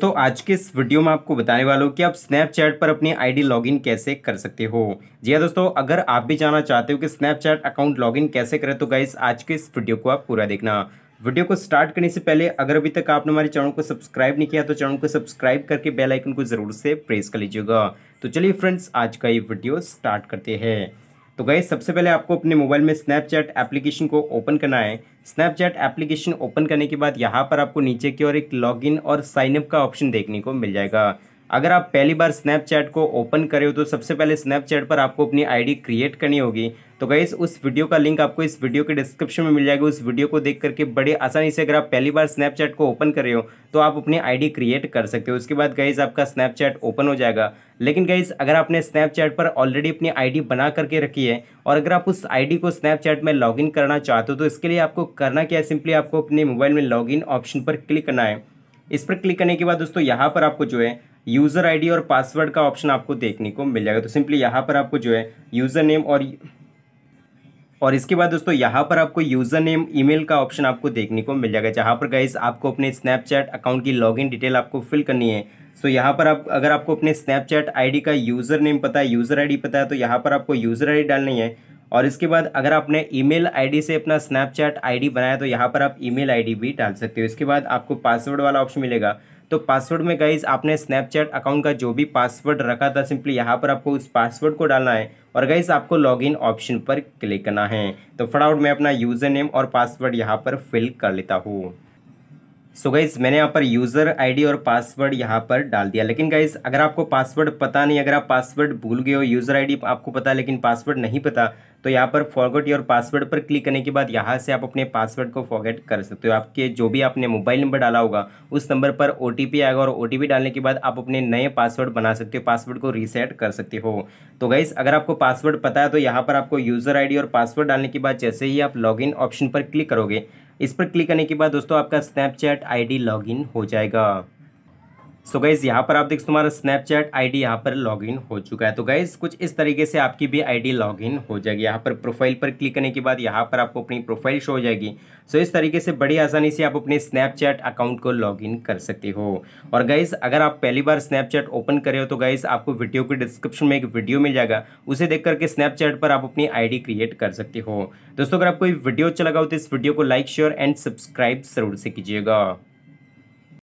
तो आज के इस वीडियो में आपको बताने वाला हूँ कि आप स्नैपचैट पर अपनी आईडी लॉगिन कैसे कर सकते हो जी हाँ दोस्तों अगर आप भी जानना चाहते हो कि स्नैपचैट अकाउंट लॉगिन कैसे करें तो गाइस आज के इस वीडियो को आप पूरा देखना वीडियो को स्टार्ट करने से पहले अगर अभी तक आपने हमारे चैनल को सब्सक्राइब नहीं किया तो चैनल को सब्सक्राइब करके बेलाइकन को जरूर से प्रेस कर लीजिएगा तो चलिए फ्रेंड्स आज का ये वीडियो स्टार्ट करते हैं तो गए सबसे पहले आपको अपने मोबाइल में स्नैपचैट एप्लीकेशन को ओपन करना है स्नैपचैट एप्लीकेशन ओपन करने के बाद यहाँ पर आपको नीचे की ओर एक लॉगिन और साइनअप का ऑप्शन देखने को मिल जाएगा अगर आप पहली बार स्नैपचैट को ओपन करें हो तो सबसे पहले स्नैपचैट पर आपको अपनी आईडी क्रिएट करनी होगी तो गाइज उस वीडियो का लिंक आपको इस वीडियो के डिस्क्रिप्शन में मिल जाएगा उस वीडियो को देख करके बड़े आसानी से अगर आप पहली बार स्नैपचैट को ओपन कर रहे हो तो आप अपनी आईडी क्रिएट कर सकते हो उसके बाद गाइज आपका स्नैपचैट ओपन हो जाएगा लेकिन गाइज अगर आपने स्नैपचैट पर ऑलरेडी अपनी आईडी बना करके रखी है और अगर आप उस आईडी को स्नैपचैट में लॉगिन करना चाहते हो तो इसके लिए आपको करना क्या है सिंपली आपको अपने मोबाइल में लॉगिन ऑप्शन पर क्लिक करना है इस पर क्लिक करने के बाद दोस्तों यहाँ पर आपको जो है यूज़र आईडी और पासवर्ड का ऑप्शन आपको देखने को मिल जाएगा तो सिंपली यहाँ पर आपको जो है यूज़र नेम और और इसके बाद दोस्तों यहाँ पर आपको यूज़र नेम ईमेल का ऑप्शन आपको देखने को मिल जाएगा जहाँ पर गाइज आपको अपने स्नैपचैट अकाउंट की लॉगिन डिटेल आपको फिल करनी है सो so, यहाँ पर आप अगर आपको अपने स्नैपचैट आईडी का यूज़र नेम पता है यूज़र आईडी पता है तो यहाँ पर आपको यूज़र आईडी डालनी है और इसके बाद अगर आपने ईमेल आईडी से अपना स्नैपचैट आईडी बनाया तो यहाँ पर आप ईमेल आईडी भी डाल सकते हो इसके बाद आपको पासवर्ड वाला ऑप्शन मिलेगा तो पासवर्ड में गाइज आपने स्नैपचैट अकाउंट का जो भी पासवर्ड रखा था सिंपली यहाँ पर आपको उस पासवर्ड को डालना है और गाइज आपको लॉगिन ऑप्शन पर क्लिक करना है तो फटाफट मैं अपना यूज़र नेम और पासवर्ड यहाँ पर फिल कर लेता हूँ सो so गाइज मैंने यहाँ पर यूज़र आईडी और पासवर्ड यहाँ पर डाल दिया लेकिन गाइज अगर आपको पासवर्ड पता नहीं अगर आप पासवर्ड भूल गए हो यूज़र आईडी आपको पता लेकिन पासवर्ड नहीं पता तो यहाँ पर फॉरगेट योर पासवर्ड पर क्लिक करने के बाद यहाँ से आप अपने पासवर्ड को फॉरगेट कर सकते हो आपके जो भी आपने मोबाइल नंबर डाला होगा उस नंबर पर ओ आएगा और ओ डालने के बाद आप अपने नए पासवर्ड बना सकते हो पासवर्ड को रीसेट कर सकते हो तो गाइस अगर आपको पासवर्ड पता है तो यहाँ पर आपको यूज़र आई और पासवर्ड डालने के बाद जैसे ही आप लॉग ऑप्शन पर क्लिक करोगे इस पर क्लिक करने के बाद दोस्तों आपका स्नैपचैट आईडी लॉगिन हो जाएगा सो गाइज यहाँ पर आप देख सकते हमारा स्नैपचैट आईडी यहाँ पर लॉगिन हो चुका है तो गाइज कुछ इस तरीके से आपकी भी आईडी लॉगिन हो जाएगी यहाँ पर प्रोफाइल पर क्लिक करने के बाद यहाँ पर आपको अपनी प्रोफाइल शो हो जाएगी सो इस तरीके से बड़ी आसानी से आप अपने स्नैपचैट अकाउंट को लॉगिन कर सकते हो और गाइज अगर आप पहली बार स्नैपचैट ओपन करे हो तो गाइज आपको वीडियो के डिस्क्रिप्शन में एक वीडियो मिल जाएगा उसे देख करके स्नैपचैट पर आप अपनी आई क्रिएट कर सकते हो दोस्तों अगर आपको वीडियो अच्छा लगा हो तो इस वीडियो को लाइक शेयर एंड सब्सक्राइब जरूर से कीजिएगा